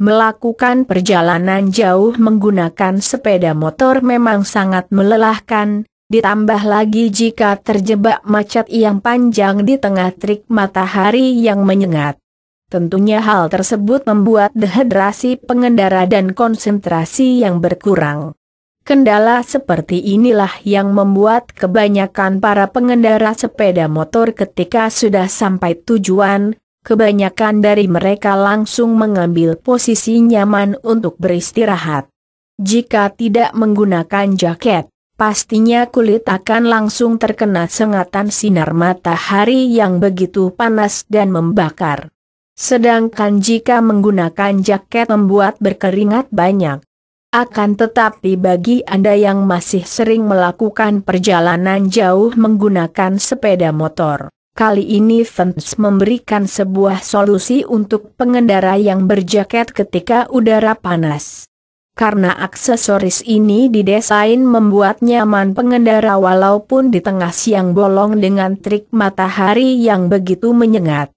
Melakukan perjalanan jauh menggunakan sepeda motor memang sangat melelahkan, ditambah lagi jika terjebak macet yang panjang di tengah trik matahari yang menyengat. Tentunya hal tersebut membuat dehidrasi pengendara dan konsentrasi yang berkurang. Kendala seperti inilah yang membuat kebanyakan para pengendara sepeda motor ketika sudah sampai tujuan, Kebanyakan dari mereka langsung mengambil posisi nyaman untuk beristirahat. Jika tidak menggunakan jaket, pastinya kulit akan langsung terkena sengatan sinar matahari yang begitu panas dan membakar. Sedangkan jika menggunakan jaket membuat berkeringat banyak. Akan tetapi bagi Anda yang masih sering melakukan perjalanan jauh menggunakan sepeda motor, Kali ini Vents memberikan sebuah solusi untuk pengendara yang berjaket ketika udara panas. Karena aksesoris ini didesain membuat nyaman pengendara walaupun di tengah siang bolong dengan trik matahari yang begitu menyengat.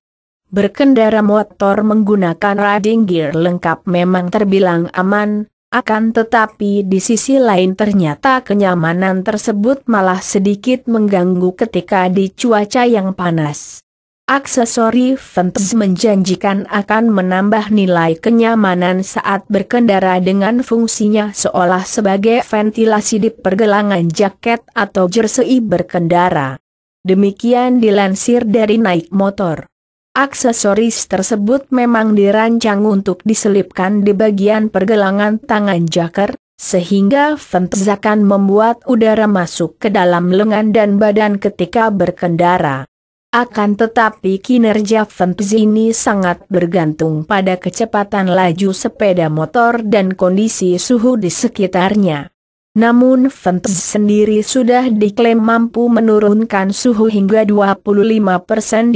Berkendara motor menggunakan riding gear lengkap memang terbilang aman, akan tetapi di sisi lain ternyata kenyamanan tersebut malah sedikit mengganggu ketika di cuaca yang panas. Aksesori ventus menjanjikan akan menambah nilai kenyamanan saat berkendara dengan fungsinya seolah sebagai ventilasi di pergelangan jaket atau jersey berkendara. Demikian dilansir dari Naik Motor. Aksesoris tersebut memang dirancang untuk diselipkan di bagian pergelangan tangan Jaker, sehingga Ventzakan membuat udara masuk ke dalam lengan dan badan ketika berkendara. Akan tetapi kinerja Ventz ini sangat bergantung pada kecepatan laju sepeda motor dan kondisi suhu di sekitarnya. Namun Ventus sendiri sudah diklaim mampu menurunkan suhu hingga 25%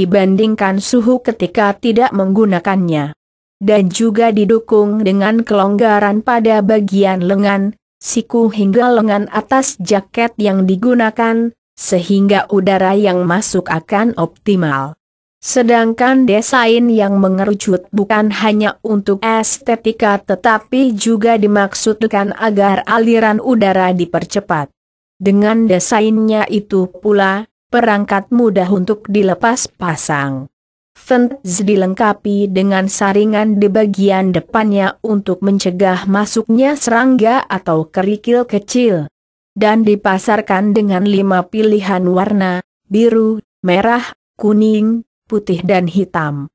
dibandingkan suhu ketika tidak menggunakannya. Dan juga didukung dengan kelonggaran pada bagian lengan, siku hingga lengan atas jaket yang digunakan, sehingga udara yang masuk akan optimal. Sedangkan desain yang mengerucut bukan hanya untuk estetika tetapi juga dimaksudkan agar aliran udara dipercepat. Dengan desainnya itu pula, perangkat mudah untuk dilepas pasang. Fentz dilengkapi dengan saringan di bagian depannya untuk mencegah masuknya serangga atau kerikil kecil. Dan dipasarkan dengan lima pilihan warna, biru, merah, kuning, putih dan hitam.